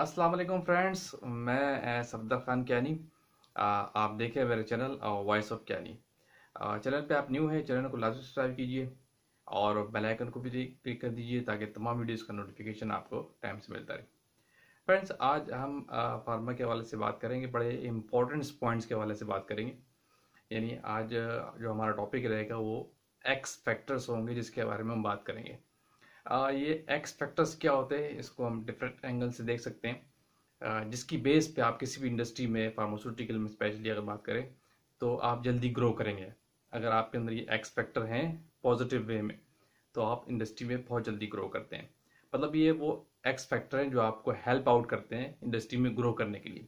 अस्सलाम वालेकुम फ्रेंड्स मैं सफदा ख़ान कैनी आप देखें मेरे channel voice of Kenny channel पे आप न्यू हैं चैनल को लाजमी सब्सक्राइब कीजिए और बेल आइकन को भी क्लिक कर दीजिए ताकि तमाम वीडियोस का नोटिफिकेशन आपको टाइम से मिलता रहे फ्रेंड्स आज हम फार्मा के हवाले से बात करेंगे बड़े इंपॉर्टेंस पॉइंट्स के हवाले से बात करेंगे यानी आज जो हमारा टॉपिक रहेगा वो एक्स फैक्टर्स होंगे जिसके बारे में हम बात करेंगे आ, ये एक्स फैक्टर्स क्या होते हैं इसको हम डिफरेंट एंगल से देख सकते हैं जिसकी बेस पे आप किसी भी इंडस्ट्री में फार्मास्यूटिकल में स्पेशली अगर बात करें तो आप जल्दी ग्रो करेंगे अगर आपके अंदर ये एक्स फैक्टर हैं पॉजिटिव वे में तो आप इंडस्ट्री में बहुत जल्दी ग्रो करते हैं मतलब ये वो एक्स फैक्टर हैं जो आपको हेल्प आउट करते हैं इंडस्ट्री में ग्रो करने के लिए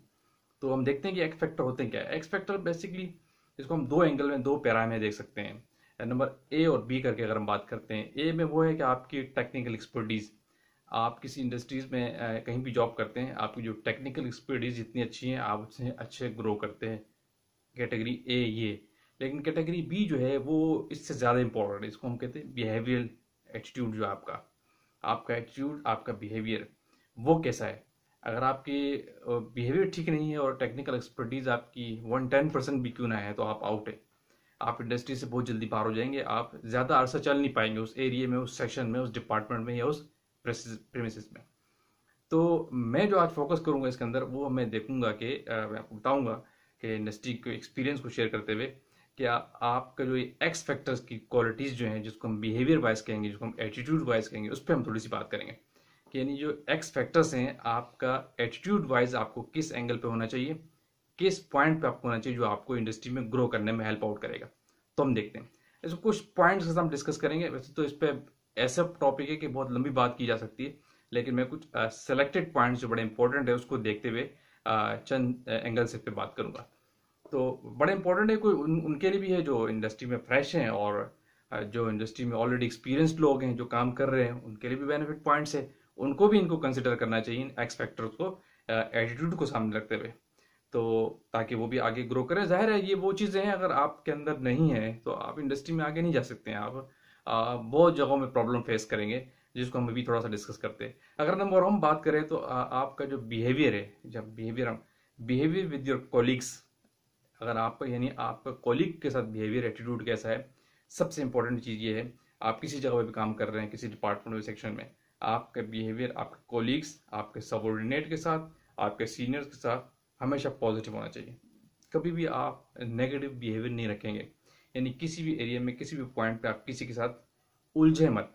तो हम देखते हैं कि एक्स फैक्टर होते हैं क्या एक्स फैक्टर बेसिकली इसको हम दो एंगल में दो पैरा में देख सकते हैं नंबर ए और बी करके अगर हम बात करते हैं ए में वो है कि आपकी टेक्निकल एक्सपर्टीज़ आप किसी इंडस्ट्रीज़ में कहीं भी जॉब करते हैं आपकी जो टेक्निकल एक्सपर्टीज़ जितनी अच्छी हैं आप उससे अच्छे ग्रो करते हैं कैटेगरी ए ये लेकिन कैटेगरी बी जो है वो इससे ज़्यादा इम्पोर्टेंट है इसको हम कहते हैं बिहेवियर एटीट्यूड जो आपका आपका एटीट्यूड आपका बिहेवियर वो कैसा है अगर आपकी बिहेवियर ठीक नहीं है और टेक्निकल एक्सपर्टीज़ आपकी वन टेन परसेंट भी क्यों ना है तो आप आउट है आप इंडस्ट्री से बहुत जल्दी बाहर हो जाएंगे आप ज़्यादा अरसा चल नहीं पाएंगे उस एरिया में उस सेक्शन में उस डिपार्टमेंट में या उस प्रेमिस में तो मैं जो आज फोकस करूँगा इसके अंदर वो मैं देखूँगा कि मैं आपको बताऊँगा कि इंडस्ट्री के एक्सपीरियंस को शेयर करते हुए कि आपका जो एक्स फैक्टर्स की क्वालिटीज़ जो हैं जिसको हम बिहेवियर वाइज कहेंगे जिसको हम एटीट्यूड वाइज कहेंगे उस पर हम थोड़ी सी बात करेंगे कि यानी जो एक्स फैक्टर्स हैं आपका एटीट्यूड वाइज आपको किस एंगल पे होना चाहिए किस पॉइंट पे आपको होना चाहिए जो आपको इंडस्ट्री में ग्रो करने में हेल्प आउट करेगा तो हम देखते हैं ऐसे कुछ पॉइंट्स के हम डिस्कस करेंगे वैसे तो इस पर ऐसा टॉपिक है कि बहुत लंबी बात की जा सकती है लेकिन मैं कुछ सेलेक्टेड पॉइंट्स जो बड़े इंपॉर्टेंट है उसको देखते हुए चंद एंगल से पे बात करूंगा तो बड़े इंपॉर्टेंट है कोई उन, उनके लिए भी है जो इंडस्ट्री में फ्रेश हैं और जो इंडस्ट्री में ऑलरेडी एक्सपीरियंस लोग हैं जो काम कर रहे हैं उनके लिए भी बेनिफिट पॉइंट्स है उनको भी इनको कंसिडर करना चाहिए इन फैक्टर्स को एटीट्यूड को सामने रखते हुए तो ताकि वो भी आगे ग्रो करें जाहिर है ये वो चीज़ें हैं अगर आपके अंदर नहीं है तो आप इंडस्ट्री में आगे नहीं जा सकते हैं आप बहुत जगहों में प्रॉब्लम फेस करेंगे जिसको हम अभी थोड़ा सा डिस्कस करते हैं अगर नंबर हम बात करें तो आ, आपका जो बिहेवियर है जब बिहेवियर हम बिहेवियर विद योर कोलिग्स अगर आपका यानी आपका कोलिग के साथ बिहेवियर एटीट्यूड कैसा है सबसे इंपॉर्टेंट चीज़ ये है आप किसी जगह पर भी काम कर रहे हैं किसी डिपार्टमेंट में सेक्शन में आपका बिहेवियर आपके कोलिग्स आपके सबॉर्डिनेट के साथ आपके सीनियर्स के साथ हमेशा पॉजिटिव होना चाहिए कभी भी आप नेगेटिव बिहेवियर नहीं रखेंगे यानी किसी भी एरिया में किसी भी पॉइंट पे आप किसी के साथ उलझे मत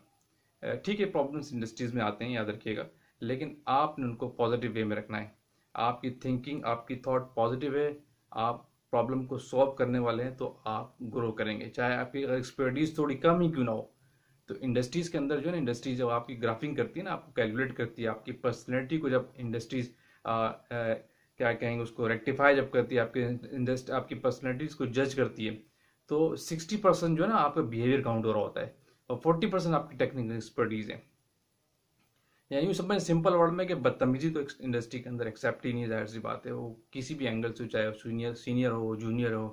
ठीक है प्रॉब्लम्स इंडस्ट्रीज में आते हैं याद रखिएगा लेकिन आपने उनको पॉजिटिव वे में रखना है आपकी थिंकिंग आपकी थॉट पॉजिटिव है आप प्रॉब्लम को सॉल्व करने वाले हैं तो आप ग्रो करेंगे चाहे आपकी एक्सपर्टीज थोड़ी कम ही क्यों ना हो तो इंडस्ट्रीज के अंदर जो है ना इंडस्ट्रीज जब आपकी ग्राफिंग करती है ना आपको कैलकुलेट करती है आपकी पर्सनैलिटी को जब इंडस्ट्रीज क्या कहेंगे उसको रेक्टिफाई जब करती है आपके इंडस्ट आपकी पर्सनैलिटीज को जज करती है तो सिक्सटी परसेंट जो है ना आपका बिहेवियर काउंट हो रहा होता है और फोर्टी परसेंट आपकी टेक्निकल एक्सपर्टीज है यानी यूँ समझ सिंपल वर्ड में कि बदतमीजी तो इंडस्ट्री के अंदर एक्सेप्ट ही नहीं जाहिर सी बात है वो किसी भी एंगल से चाहे वो सीनियर सीनियर हो जूनियर हो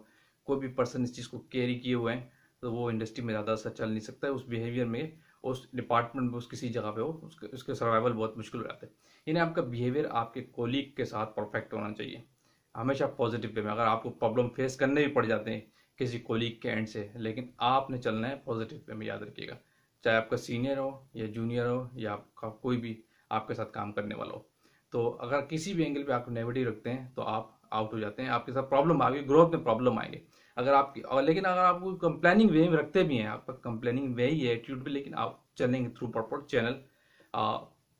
कोई भी पर्सन इस चीज़ को कैरी किए हुए हैं तो वो इंडस्ट्री में ज़्यादा असर चल नहीं सकता है उस बिहेवियर में उस डिपार्टमेंट में उस किसी जगह पे हो उसके उसके सर्वाइवल बहुत मुश्किल हो जाते हैं यानी आपका बिहेवियर आपके कोलीग के साथ परफेक्ट होना चाहिए हमेशा पॉजिटिव वे में अगर आपको प्रॉब्लम फेस करने भी पड़ जाते हैं किसी कोलीग के एंड से लेकिन आपने चलना है पॉजिटिव वे में याद रखिएगा चाहे आपका सीनियर हो या जूनियर हो या आपका कोई भी आपके साथ काम करने वाला हो तो अगर किसी भी एंगल पे आप नेगेटिव रखते हैं तो आप आउट हो जाते हैं आपके साथ प्रॉब्लम आ गई ग्रोथ में प्रॉब्लम आएंगे अगर आप और लेकिन अगर आपको कंप्लेनिंग वे में रखते भी हैं आपका कंप्लेनिंग वे ही है एटीट्यूड भी लेकिन आप चलेंगे through proper channel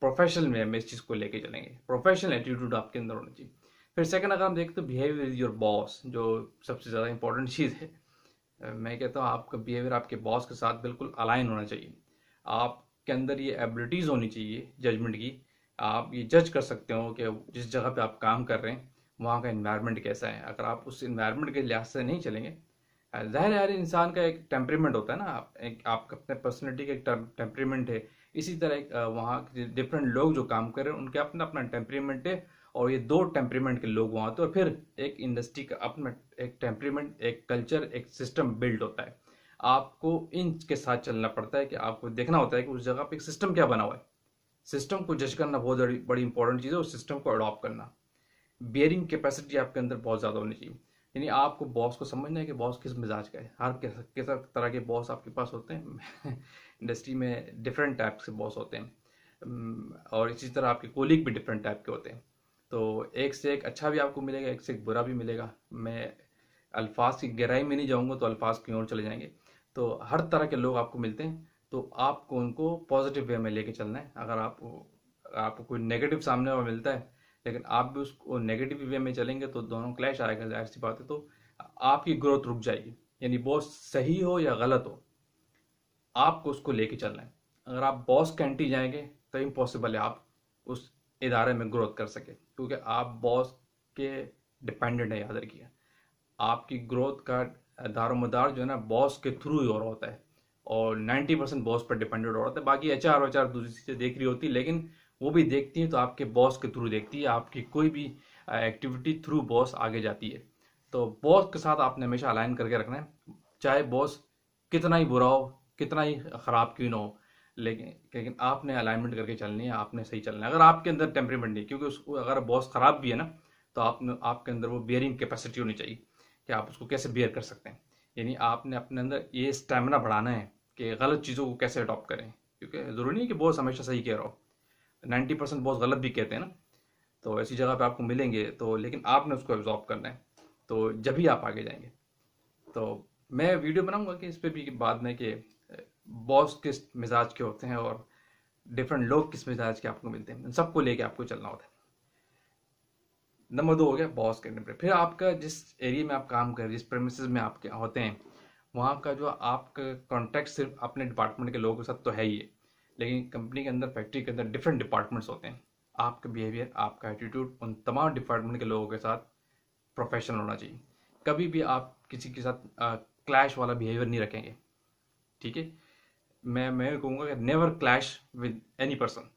professional way में इस चीज़ को लेके चलेंगे प्रोफेशनल एटीट्यूड आपके अंदर होना चाहिए फिर सेकंड अगर हम देखते तो बिहेवियर इज योर बॉस जो सबसे ज़्यादा इंपॉर्टेंट चीज़ है मैं कहता हूँ आपका बिहेवियर आपके बॉस के साथ बिल्कुल अलाइन होना चाहिए आपके अंदर ये एबिलिटीज़ होनी चाहिए जजमेंट की आप ये जज कर सकते हो कि जिस जगह पे आप काम कर रहे हैं वहाँ का इन्वायरमेंट कैसा है अगर आप उस इन्वायरमेंट के लिहाज से नहीं चलेंगे ज़ाहिर यार इंसान का एक टेम्परेमेंट होता है ना आप एक आप अपने पर्सनैलिटी का एक टेम्परेमेंट है इसी तरह एक वहाँ के डिफरेंट लोग जो काम कर रहे हैं उनके अपना अपना टेम्परेमेंट है और ये दो टेम्परेमेंट के लोग वहाँ तो फिर एक इंडस्ट्री का अपना एक टेम्परेमेंट एक कल्चर एक सिस्टम बिल्ड होता है आपको इन के साथ चलना पड़ता है कि आपको देखना होता है कि उस जगह पर एक सिस्टम क्या बना हुआ है सिस्टम को जज करना बहुत बड़ी इंपॉर्टेंट चीज़ है और सिस्टम को अडॉप्ट करना बियरिंग कैपेसिटी आपके अंदर बहुत ज़्यादा होनी चाहिए यानी आपको बॉस को समझना है कि बॉस किस मिजाज का है हर किस तरह के बॉस आपके पास होते हैं इंडस्ट्री में डिफरेंट टाइप के बॉस होते हैं हम्म, और इसी तरह आपके कोलीग भी डिफरेंट टाइप के होते हैं तो एक से एक अच्छा भी आपको मिलेगा एक से एक बुरा भी मिलेगा मैं अल्फाज की गहराई में नहीं जाऊँगा तो अल्फाज की ओर चले जाएंगे तो हर तरह के लोग आपको मिलते हैं तो आपको उनको पॉजिटिव वे में लेके चलना है अगर आप आपको कोई नेगेटिव सामने वाला मिलता है लेकिन आप भी उसको नेगेटिव वे में चलेंगे तो दोनों क्लैश आएगा जाहिर सी बात है तो आपकी ग्रोथ रुक जाएगी यानी बॉस सही हो या गलत हो आपको उसको लेके चलना है अगर आप बॉस के एंटी जाएंगे तो इम्पॉसिबल है आप उस इदारे में ग्रोथ कर सके क्योंकि आप बॉस के डिपेंडेंट है याद रखिए आपकी ग्रोथ का दारोमदार जो है ना बॉस के थ्रू ही हो रहा होता है और 90 परसेंट बॉस पर डिपेंडेंट हो रहा होता है बाकी एच आर दूसरी चीज़ें देख रही होती है लेकिन वो भी देखती हैं तो आपके बॉस के थ्रू देखती है आपकी कोई भी एक्टिविटी थ्रू बॉस आगे जाती है तो बॉस के साथ आपने हमेशा अलाइन करके रखना है चाहे बॉस कितना ही बुरा हो कितना ही ख़राब क्यों ना हो लेकिन लेकिन आपने अलाइनमेंट करके चलनी है आपने सही चलना है अगर आपके अंदर टेम्परेमेंट नहीं क्योंकि उसको अगर बॉस ख़राब भी है ना तो आप आपके अंदर वो बियरिंग कैपेसिटी होनी चाहिए कि आप उसको कैसे बियर कर सकते हैं यानी आपने अपने अंदर ये स्टेमिना बढ़ाना है कि गलत चीज़ों को कैसे अडॉप्ट करें क्योंकि ज़रूरी नहीं कि बॉस हमेशा सही कह रहा हो नाइन्टी परसेंट बहुत गलत भी कहते हैं ना तो ऐसी जगह पे आपको मिलेंगे तो लेकिन आपने उसको एब्जॉर्ब करना है तो जब ही आप आगे जाएंगे तो मैं वीडियो बनाऊंगा कि इस पर भी बाद में कि बॉस किस मिजाज के होते हैं और डिफरेंट लोग किस मिजाज के आपको मिलते हैं सबको लेके आपको चलना होता है नंबर दो हो गया बॉस करने पर फिर आपका जिस एरिया में आप काम कर रहे जिस प्रेमिस में आपके होते हैं वहाँ का जो आपका कॉन्टैक्ट सिर्फ अपने डिपार्टमेंट के लोगों के साथ तो है ही है लेकिन कंपनी के अंदर फैक्ट्री के अंदर डिफरेंट डिपार्टमेंट्स होते हैं आपका बिहेवियर आपका एटीट्यूड उन तमाम डिपार्टमेंट के लोगों के साथ प्रोफेशनल होना चाहिए कभी भी आप किसी के साथ क्लैश वाला बिहेवियर नहीं रखेंगे ठीक है मैं मैं कहूँगा कि never clash with any person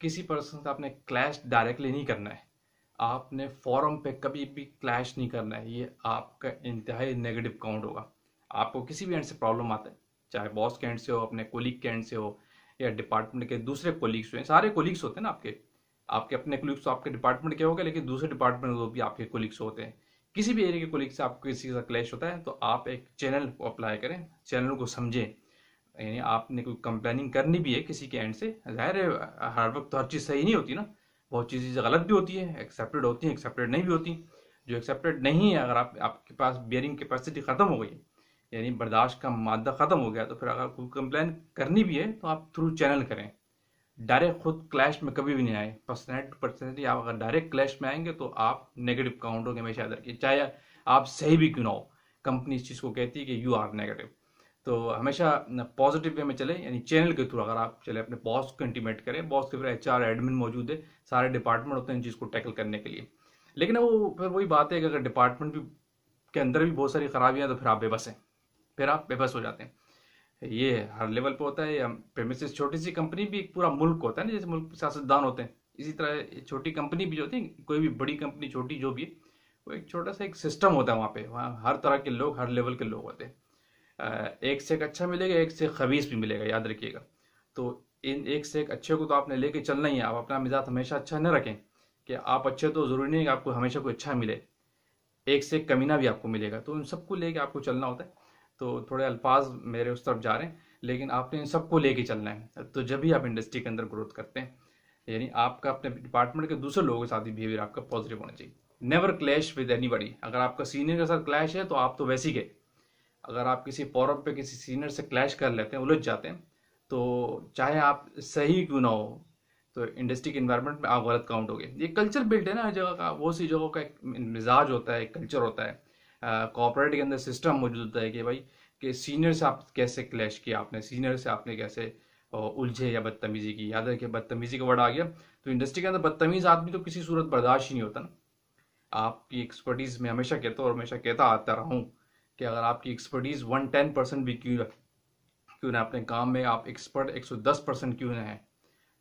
किसी पर्सन से आपने क्लैश डायरेक्टली नहीं करना है आपने फॉरम पे कभी भी क्लैश नहीं करना है ये आपका इंतहाई नेगेटिव काउंट होगा आपको किसी भी एंड से प्रॉब्लम आता है चाहे बॉस के एंड से हो अपने कोलिग के एंड से हो या डिपार्टमेंट के दूसरे कोलिग्स हुए सारे कोलिग्स होते हैं ना आपके आपके अपने कोलिग्स तो आपके डिपार्टमेंट के हो गए लेकिन दूसरे डिपार्टमेंट में तो भी आपके कोलिग्स होते हैं किसी भी एरिया के कोलिग्स से आपको किसी का क्लैश होता है तो आप एक चैनल को अप्लाई करें चैनल को समझें यानी आपने कोई कंप्लेनिंग करनी भी है किसी के एंड से जाहिर है हर वक्त तो हर चीज़ सही नहीं होती ना बहुत चीज़ें गलत भी होती है एक्सेप्टेड होती हैं एक्सेप्टेड नहीं भी होती जो एक्सेप्टेड नहीं है अगर आप आपके पास बियरिंग कैपेसिटी ख़त्म हो गई है यानी बर्दाश्त का मादा ख़त्म हो गया तो फिर अगर कोई कंप्लेन करनी भी है तो आप थ्रू चैनल करें डायरेक्ट खुद क्लैश में कभी भी नहीं आए पर्सनैलिटी टू पर्सनैलिटी आप अगर डायरेक्ट क्लैश में आएंगे तो आप नेगेटिव काउंट होंगे हमेशा इधर के चाहे आप सही भी क्यों ना हो कंपनी इस चीज़ को कहती है कि यू आर नेगेटिव तो हमेशा पॉजिटिव वे में चले यानी चैनल के थ्रू अगर आप चले अपने बॉस को इंटीमेट करें बॉस के फिर एच एडमिन मौजूद है सारे डिपार्टमेंट होते हैं इन चीज़ को टैकल करने के लिए लेकिन वो फिर वही बात है कि अगर डिपार्टमेंट भी के अंदर भी बहुत सारी खराबियाँ तो फिर आप बेबस हैं फिर आप बेबस हो जाते हैं ये हर लेवल पे होता है या प्रेमिस छोटी सी कंपनी भी एक पूरा मुल्क होता है ना जैसे मुल्क सियासतदान होते हैं इसी तरह छोटी कंपनी भी जो होती है कोई भी बड़ी कंपनी छोटी जो भी है वो एक छोटा सा एक सिस्टम होता है वहाँ पे वहाँ हर तरह के लोग हर लेवल के लोग होते हैं एक से एक अच्छा मिलेगा एक से एक खबीस भी मिलेगा याद रखिएगा तो इन एक से एक अच्छे को तो आपने लेके चलना ही है आप अपना मिजाज हमेशा अच्छा न रखें कि आप अच्छे तो ज़रूरी नहीं है कि आपको हमेशा कोई अच्छा मिले एक से एक कमीना भी आपको मिलेगा तो उन सबको लेके आपको चलना होता है तो थोड़े अल्फाज मेरे उस तरफ जा रहे हैं लेकिन आपने इन सबको लेके चलना है तो जब भी आप इंडस्ट्री के अंदर ग्रोथ करते हैं यानी आपका अपने डिपार्टमेंट के दूसरे लोगों के साथ ही बिहेवियर आपका पॉजिटिव होना चाहिए नेवर क्लैश विद एनी अगर आपका सीनियर के साथ क्लैश है तो आप तो वैसे ही गए अगर आप किसी फॉरम पे किसी सीनियर से क्लैश कर लेते हैं उलझ जाते हैं तो चाहे आप सही क्यों ना हो तो इंडस्ट्री के इन्वायरमेंट में आप गलत काउंट हो गए ये कल्चर बिल्ट है ना हर जगह का वो सी जगहों का एक मिजाज होता है एक कल्चर होता है कॉपरेट के अंदर सिस्टम मौजूद होता है कि भाई कि सीनियर से आप कैसे क्लैश किया आपने सीनियर से आपने कैसे उलझे या बदतमीजी की याद रखिए बदतमीजी का वर्ड आ गया तो इंडस्ट्री के अंदर बदतमीज आदमी तो किसी सूरत बर्दाश्त ही नहीं होता ना आपकी एक्सपर्टीज़ में हमेशा कहता और हमेशा कहता आता रहा हूँ कि अगर आपकी एक्सपर्टीज़ वन टेन परसेंट भी क्यों क्यों ना अपने काम में आप एक्सपर्ट एक सौ दस परसेंट क्यों ना है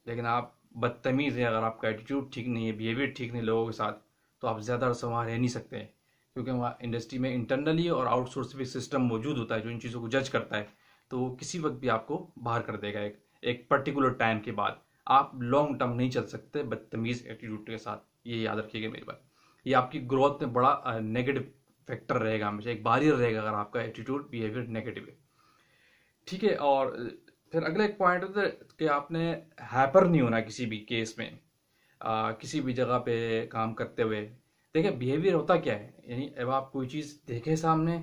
लेकिन आप बदतमीज़ हैं अगर आपका एटीट्यूड ठीक नहीं है बिहेवियर ठीक नहीं लोगों के साथ तो आप ज़्यादा अरसा वहाँ रह नहीं सकते हैं क्योंकि वहाँ इंडस्ट्री में इंटरनली और आउटसोर्स भी सिस्टम मौजूद होता है जो इन चीज़ों को जज करता है तो वो किसी वक्त भी आपको बाहर कर देगा एक एक पर्टिकुलर टाइम के बाद आप लॉन्ग टर्म नहीं चल सकते बदतमीज़ एटीट्यूड के साथ ये याद रखिएगा मेरी बात ये आपकी ग्रोथ में बड़ा नेगेटिव फैक्टर रहेगा हमेशा एक बारियर रहेगा अगर आपका एटीट्यूड बिहेवियर नेगेटिव है ठीक है और फिर अगला एक पॉइंट होता है कि आपने हैपर नहीं होना किसी भी केस में आ, किसी भी जगह पे काम करते हुए देखिए बिहेवियर होता क्या है यानी अब आप कोई चीज़ देखें सामने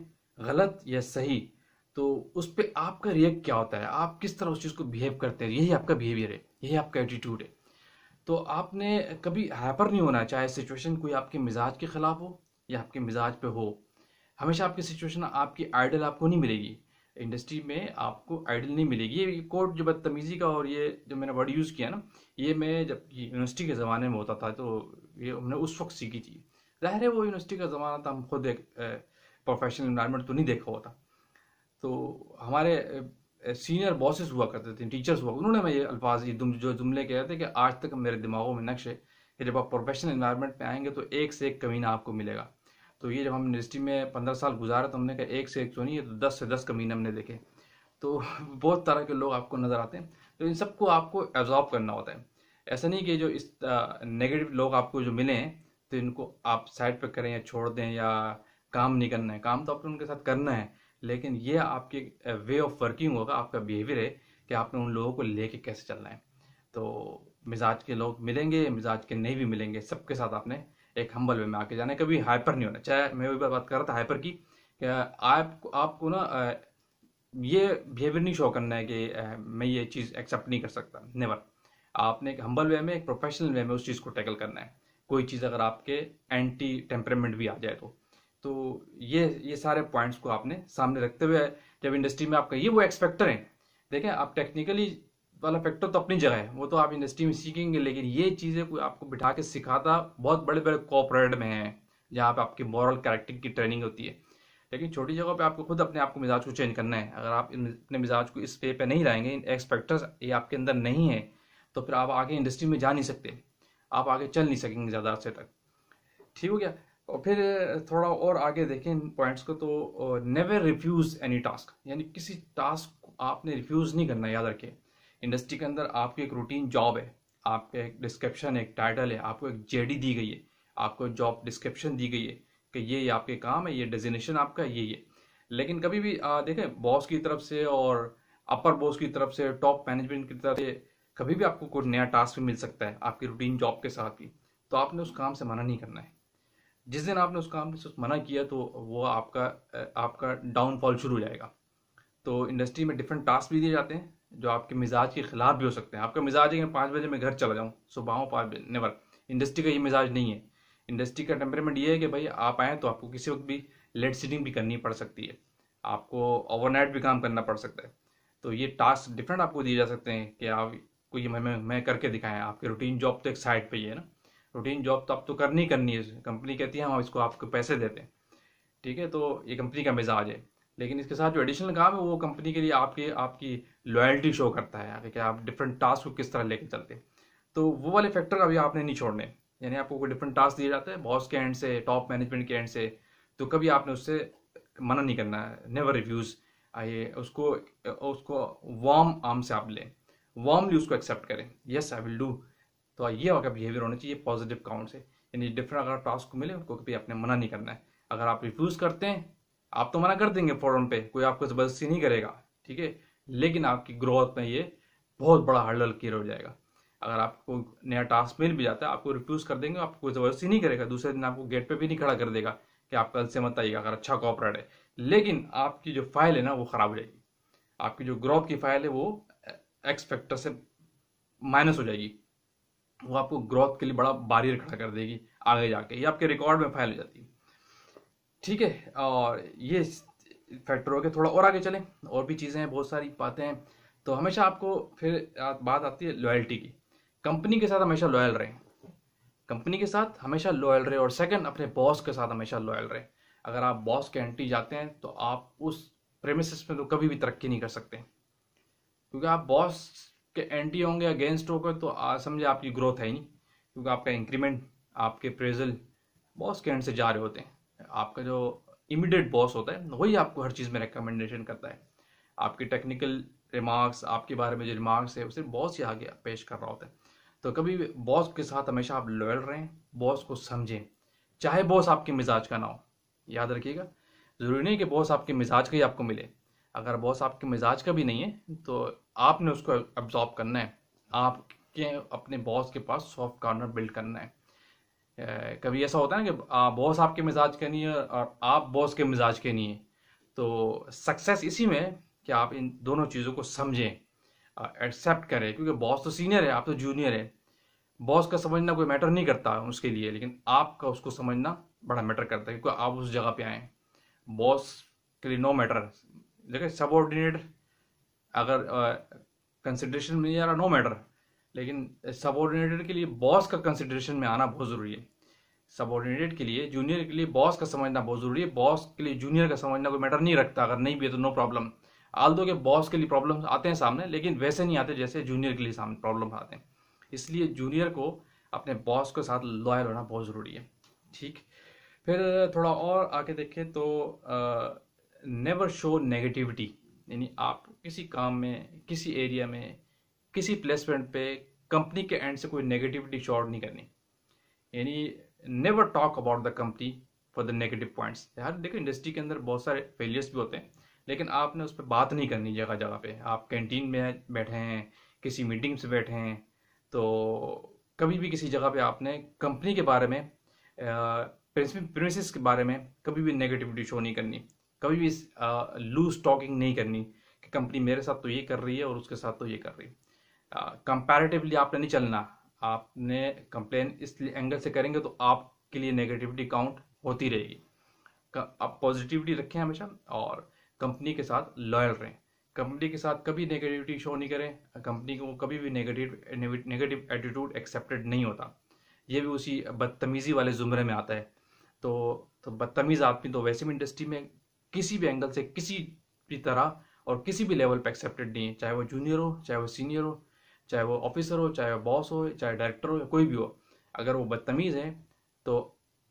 गलत या सही तो उस पर आपका रिएक्ट क्या होता है आप किस तरह उस चीज़ को बिहेव करते हैं यही आपका बिहेवियर है यही आपका एटीट्यूड है तो आपने कभी हैपर नहीं होना चाहे सिचुएशन कोई आपके मिजाज के ख़िलाफ़ हो या आपके मिजाज पे हो हमेशा आपकी सिचुएशन आपकी आइडल आपको नहीं मिलेगी इंडस्ट्री में आपको आइडल नहीं मिलेगी ये कोर्ट जो बदतमीज़ी का और ये जो मैंने वर्ड यूज़ किया ना ये मैं जब यूनिवर्सिटी के ज़माने में होता था तो ये हमने उस वक्त सीखी थी ज़ाहिर है वो यूनिवर्सिटी का ज़माना था हम खुद एक प्रोफेशनल इन्वायरमेंट तो नहीं देखा होता तो हमारे सीनियर बॉसेस हुआ करते थे टीचर्स हुआ उन्होंने मैं ये अल्फाज ये दुम, जो जुमले कहे थे कि आज तक मेरे दिमागों में नक्श है कि जब आप प्रोफेशनल इन्वायरमेंट में आएंगे तो एक से एक कमीना आपको मिलेगा तो ये जब हम यूनिवर्सिटी में पंद्रह साल गुजारा तो हमने कहा एक से एक तो नहीं है तो दस से दस कमीने हमने देखे तो बहुत तरह के लोग आपको नज़र आते हैं तो इन सबको आपको एब्जॉर्ब करना होता है ऐसा नहीं कि जो इस नेगेटिव लोग आपको जो मिले हैं तो इनको आप साइड पर करें या छोड़ दें या काम नहीं करना है काम तो आपने उनके साथ करना है लेकिन ये आपके वे ऑफ वर्किंग होगा आपका बिहेवियर है कि आपने उन लोगों को लेके कैसे चलना है तो मिजाज के लोग मिलेंगे मिजाज के नहीं भी मिलेंगे सबके साथ आपने एक हम्बल वे में आके जाना है कभी हाइपर नहीं होना चाहे मैं वही बात कर रहा था हाइपर की आप आपको ना ये बिहेवियर नहीं शो करना है कि मैं ये चीज़ एक्सेप्ट नहीं कर सकता नेवर आपने एक हम्बल वे में एक प्रोफेशनल वे में उस चीज़ को टैकल करना है कोई चीज़ अगर आपके एंटी टेम्परेमेंट भी आ जाए तो तो ये ये सारे पॉइंट्स को आपने सामने रखते हुए जब इंडस्ट्री में आप कहिए वो एक्सपेक्टर हैं देखें आप टेक्निकली वाला फैक्टर तो अपनी जगह है वो तो आप इंडस्ट्री में सीखेंगे लेकिन ये चीज़ें कोई आपको बिठा के सिखाता बहुत बड़े बड़े कॉपोरेट में हैं जहाँ पे आपकी मॉरल कैरेक्टर की ट्रेनिंग होती है लेकिन छोटी जगह पे आपको खुद अपने आप को मिजाज को चेंज करना है अगर आप अपने मिजाज को इस पे पे नहीं लाएंगे इन एक्सपेक्टर्स ये आपके अंदर नहीं है तो फिर आप आगे इंडस्ट्री में जा नहीं सकते आप आगे चल नहीं सकेंगे ज़्यादा अर्से तक ठीक हो गया और फिर थोड़ा और आगे देखें पॉइंट्स को तो नेवर रिफ्यूज़ एनी टास्क यानी किसी टास्क को आपने रिफ्यूज़ नहीं करना याद रखें इंडस्ट्री के अंदर आपकी एक रूटीन जॉब है आपका एक डिस्क्रिप्शन एक टाइटल है आपको एक जेडी दी गई है आपको जॉब डिस्क्रिप्शन दी गई है कि ये आपके काम है ये डेजिनेशन आपका ये ये लेकिन कभी भी देखें बॉस की तरफ से और अपर बॉस की तरफ से टॉप मैनेजमेंट की तरफ से कभी भी आपको कोई नया टास्क भी मिल सकता है आपकी रूटीन जॉब के साथ भी तो आपने उस काम से मना नहीं करना है जिस दिन आपने उस काम से मना किया तो वो आपका आपका डाउनफॉल शुरू हो जाएगा तो इंडस्ट्री में डिफरेंट टास्क भी दिए जाते हैं जो आपके मिजाज के खिलाफ भी हो सकते हैं आपका मिजाज है कि पाँच बजे मैं घर चला जाऊँ सुबह हूँ पाँच बजे नेवर इंडस्ट्री का ये मिजाज नहीं है इंडस्ट्री का टेम्परेमेंट ये है कि भाई आप आएँ तो आपको किसी वक्त भी लेट सीटिंग भी करनी पड़ सकती है आपको ओवरनाइट भी काम करना पड़ सकता है तो ये टास्क डिफरेंट आपको दिए जा सकते हैं कि आप को ये मैं मैं करके दिखाया आपके रूटीन जॉब तो एक साइड पे ही है ना रूटीन जॉब तो आप तो करनी करनी है कंपनी कहती है हम इसको आपको पैसे देते हैं ठीक है तो ये कंपनी का मिजाज है लेकिन इसके साथ जो एडिशनल काम है वो कंपनी के लिए आपके आपकी लॉयल्टी शो करता है कि आप डिफरेंट टास्क को किस तरह लेके चलते तो वो वाले फैक्टर अभी आपने नहीं छोड़ने यानी आपको कोई डिफरेंट टास्क दिए जाते हैं बॉस के एंड से टॉप मैनेजमेंट के एंड से तो कभी आपने उससे मना नहीं करना है नेवर रिव्यूज़ आइए उसको उसको वार्म आर्म से आप लें वार्मली उसको एक्सेप्ट करें यस आई विल डू तो ये आपका बिहेवियर होना चाहिए पॉजिटिव काउंट से यानी डिफरेंट अगर टास्क मिले उनको कभी आपने मना नहीं करना है अगर आप रिफ्यूज़ करते हैं आप तो मना कर देंगे फ़ौरन पे कोई आपको ज़बरदस्ती नहीं करेगा ठीक है लेकिन आपकी ग्रोथ में ये बहुत बड़ा हर्डल क्लियर हो जाएगा अगर आपको नया टास्क मिल भी जाता है आपको रिफ्यूज़ कर देंगे आपको ज़बरदस्ती नहीं करेगा दूसरे दिन आपको गेट पे भी नहीं खड़ा कर देगा कि आप कल से मत आइएगा अगर अच्छा कॉपरेट है लेकिन आपकी जो फाइल है ना वो ख़राब हो जाएगी आपकी जो ग्रोथ की फाइल है वो एक्स फैक्टर से माइनस हो जाएगी वो आपको ग्रोथ के लिए बड़ा बारियर खड़ा कर देगी आगे जाके ये आपके रिकॉर्ड में फैल हो जाती है ठीक है और ये हो गया थोड़ा और आगे चले और भी चीज़ें हैं बहुत सारी बातें हैं तो हमेशा आपको फिर बात आती है लॉयल्टी की कंपनी के साथ हमेशा लॉयल रहें कंपनी के साथ हमेशा लॉयल रहे और सेकंड अपने बॉस के साथ हमेशा लॉयल रहे अगर आप बॉस के एंटी जाते हैं तो आप उस प्रेमिस में तो कभी भी तरक्की नहीं कर सकते क्योंकि आप बॉस के एंटी होंगे अगेंस्ट होकर तो समझे आपकी ग्रोथ है ही नहीं क्योंकि आपका इंक्रीमेंट आपके प्रेजल बॉस के एंड से जा रहे होते हैं आपका जो इमिडिएट बॉस होता है वही आपको हर चीज़ में रिकमेंडेशन करता है आपके टेक्निकल रिमार्क्स आपके बारे में जो रिमार्क्स है उसे बॉस ही आगे पेश कर रहा होता है तो कभी बॉस के साथ हमेशा आप लॉयल रहें बॉस को समझें चाहे बॉस आपके मिजाज का ना हो याद रखिएगा ज़रूरी नहीं कि बॉस आपके मिजाज का ही आपको मिले अगर बॉस आपके मिजाज का भी नहीं है तो आपने उसको एब्जॉर्ब करना है आपके अपने बॉस के पास सॉफ्ट कॉर्नर बिल्ड करना है कभी ऐसा होता है ना कि बॉस आपके मिजाज के नहीं है और आप बॉस के मिजाज के नहीं है तो सक्सेस इसी में है कि आप इन दोनों चीज़ों को समझें एक्सेप्ट करें क्योंकि बॉस तो सीनियर है आप तो जूनियर है बॉस का समझना कोई मैटर नहीं करता उसके लिए लेकिन आपका उसको समझना बड़ा मैटर करता है क्योंकि आप उस जगह पे आए बॉस के लिए नो मैटर देखिए सबॉर्डिनेट अगर कंसिड्रेशन में नहीं आ रहा नो मैटर लेकिन सबऑर्डिनेटेड के लिए बॉस का कंसिड्रेशन में आना बहुत ज़रूरी है सबऑर्डिनेटेड के लिए जूनियर के लिए बॉस का समझना बहुत ज़रूरी है बॉस के लिए जूनियर का समझना कोई मैटर नहीं रखता अगर नहीं भी है तो नो प्रॉब्लम आल दो के बॉस के लिए प्रॉब्लम आते हैं सामने लेकिन वैसे नहीं आते जैसे जूनियर के लिए सामने प्रॉब्लम आते हैं इसलिए जूनियर को अपने बॉस के साथ लॉयल होना बहुत ज़रूरी है ठीक फिर थोड़ा और आके देखें तो आ, नेवर शो नेगेटिविटी यानी आप किसी काम में किसी एरिया में किसी प्लेसमेंट पे कंपनी के एंड से कोई नेगेटिविटी शो नहीं करनी यानी never talk about the company for the negative points यार देखो इंडस्ट्री के अंदर बहुत सारे फेलियर्स भी होते हैं लेकिन आपने उस पर बात नहीं करनी जगह जगह पे आप कैंटीन में बैठे हैं किसी मीटिंग से बैठे हैं तो कभी भी किसी जगह पे आपने कंपनी के बारे में प्रिंसिस के बारे में कभी भी नेगेटिविटी शो नहीं करनी कभी भी लूज टॉकिंग नहीं करनी कि कंपनी मेरे साथ तो ये कर रही है और उसके साथ तो ये कर रही है कंपैरेटिवली आपने नहीं चलना आपने कंप्लेन इस एंगल से करेंगे तो आपके लिए नेगेटिविटी काउंट होती रहेगी आप पॉजिटिविटी रखें हमेशा और कंपनी के साथ लॉयल रहें कंपनी के साथ कभी नेगेटिविटी शो नहीं करें कंपनी को कभी भी नेगेटिव नेगेटिव एटीट्यूड एक्सेप्टेड नहीं होता ये भी उसी बदतमीज़ी वाले ज़ुमरे में आता है तो, तो बदतमीज़ आदमी तो वैसे भी इंडस्ट्री में किसी भी एंगल से किसी भी तरह और किसी भी लेवल पे एक्सेप्टेड नहीं है चाहे वो जूनियर हो चाहे वो सीनियर हो चाहे वो ऑफिसर हो चाहे वो बॉस हो चाहे डायरेक्टर हो कोई भी हो अगर वो बदतमीज़ है तो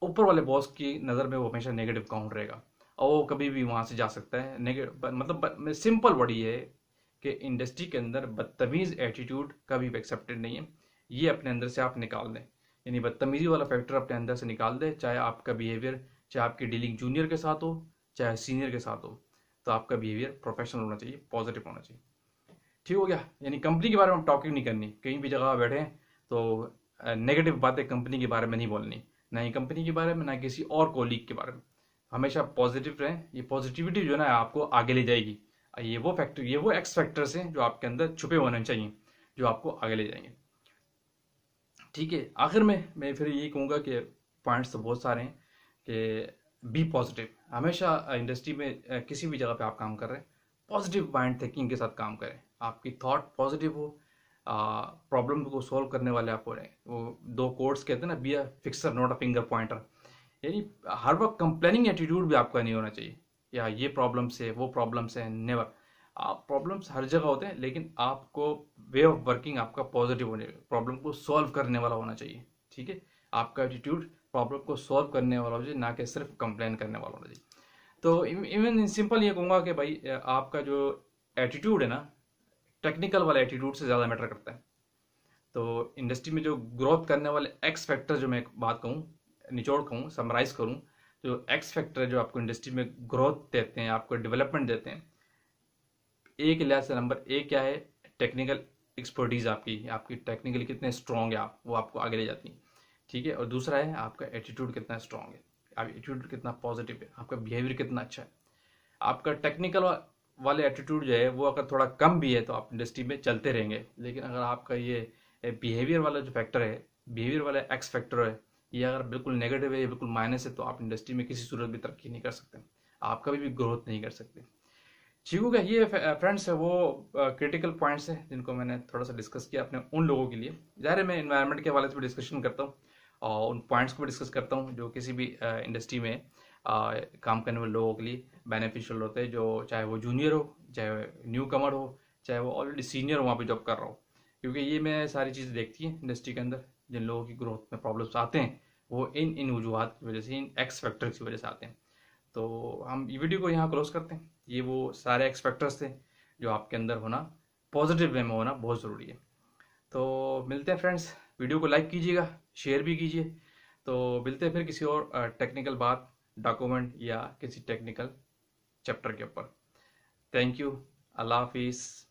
ऊपर वाले बॉस की नज़र में वो हमेशा नेगेटिव काउंट रहेगा और वो कभी भी वहाँ से जा सकता है मतलब सिंपल वर्ड ये है कि इंडस्ट्री के अंदर बदतमीज़ एटीट्यूड कभी भी एक्सेप्टेड नहीं है ये अपने अंदर से आप निकाल दें यानी बदतमीज़ी वाला फैक्टर अपने अंदर से निकाल दें चाहे आपका बिहेवियर चाहे आपकी डीलिंग जूनियर के साथ हो चाहे सीनियर के साथ हो तो आपका बिहेवियर प्रोफेशनल होना चाहिए पॉजिटिव होना चाहिए ठीक हो गया यानी कंपनी के बारे में टॉकिंग नहीं करनी कहीं भी जगह बैठे तो नेगेटिव बातें कंपनी के बारे में नहीं बोलनी ना ही कंपनी के बारे में ना किसी और कोलीग के बारे में हमेशा पॉजिटिव रहें ये पॉजिटिविटी जो है ना आपको आगे ले जाएगी ये वो फैक्टर ये वो एक्स फैक्टर्स हैं जो आपके अंदर छुपे होने चाहिए जो आपको आगे ले जाएंगे ठीक है आखिर में मैं फिर ये कहूँगा कि पॉइंट्स तो बहुत सारे हैं कि बी पॉजिटिव हमेशा इंडस्ट्री में किसी भी जगह पे आप काम कर रहे हैं पॉजिटिव माइंड थिंकिंग के साथ काम करें आपकी थॉट पॉजिटिव हो प्रॉब्लम को सॉल्व करने वाले आप हो रहे हैं वो दो कोर्स कहते हैं ना be a fixer not a finger pointer यानी हर वक्त कंप्लेनिंग एटीट्यूड भी आपका नहीं होना चाहिए या ये प्रॉब्लम्स है वो प्रॉब्लम्स है नेवर आप प्रॉब्लम्स हर जगह होते हैं लेकिन आपको वे ऑफ वर्किंग आपका पॉजिटिव होने प्रॉब्लम को सॉल्व करने वाला होना चाहिए ठीक है आपका एटीट्यूड प्रॉब्लम को सॉल्व करने वाला हो जी ना कि सिर्फ कंप्लेन करने वाला हो जी तो इवन सिंपल ये कहूँगा कि भाई आपका जो एटीट्यूड है ना टेक्निकल वाला एटीट्यूड से ज़्यादा मैटर करता है तो इंडस्ट्री में जो ग्रोथ करने वाले एक्स फैक्टर जो मैं बात कहूँ निचोड़ कहूँ समराइज करूँ जो एक्स फैक्टर जो आपको इंडस्ट्री में ग्रोथ देते हैं आपको डेवलपमेंट देते हैं एक लिहाज से नंबर एक क्या है टेक्निकल एक्सपर्टीज़ आपकी आपकी टेक्निकली कितने स्ट्रॉन्ग है आप वो आपको आगे ले जाती हैं ठीक है और दूसरा है आपका एटीट्यूड कितना स्ट्रांग है आप एटीट्यूड कितना पॉजिटिव है आपका बिहेवियर कितना अच्छा है आपका टेक्निकल वाले एटीट्यूड जो है वो अगर थोड़ा कम भी है तो आप इंडस्ट्री में चलते रहेंगे लेकिन अगर आपका ये बिहेवियर वाला जो फैक्टर है बिहेवियर वाला एक्स फैक्टर है ये अगर बिल्कुल नेगेटिव है या बिल्कुल माइनस है तो आप इंडस्ट्री में किसी सूरत भी तरक्की नहीं कर सकते आप कभी भी ग्रोथ नहीं कर सकते चीकू का ये फ्रेंड्स है वो क्रिटिकल पॉइंट्स हैं जिनको मैंने थोड़ा सा डिस्कस किया अपने उन लोगों के लिए ज़ाहिर मैं इन्वायरमेंट के हवाले से भी डिस्कशन करता हूँ और उन पॉइंट्स को भी डिस्कस करता हूँ जो किसी भी इंडस्ट्री में आ, काम करने वाले लोगों के लिए बेनिफिशियल होते हैं जो चाहे वो जूनियर हो चाहे न्यू कमर हो चाहे वो ऑलरेडी सीनियर हो वहाँ पर जॉब कर रहा हो क्योंकि ये मैं सारी चीज़ें देखती हैं इंडस्ट्री के अंदर जिन लोगों की ग्रोथ में प्रॉब्लम्स आते हैं वो इन इन वजूहत की वजह से इन एक्स फैक्टर की वजह से आते हैं तो हम ये वीडियो को यहाँ क्लोज करते हैं ये वो सारे एक्स फैक्टर्स थे जो आपके अंदर होना पॉजिटिव वे में होना बहुत ज़रूरी है तो मिलते हैं फ्रेंड्स वीडियो को लाइक कीजिएगा शेयर भी कीजिए तो मिलते हैं फिर किसी और टेक्निकल बात डॉक्यूमेंट या किसी टेक्निकल चैप्टर के ऊपर थैंक यू अल्लाह हाफिज़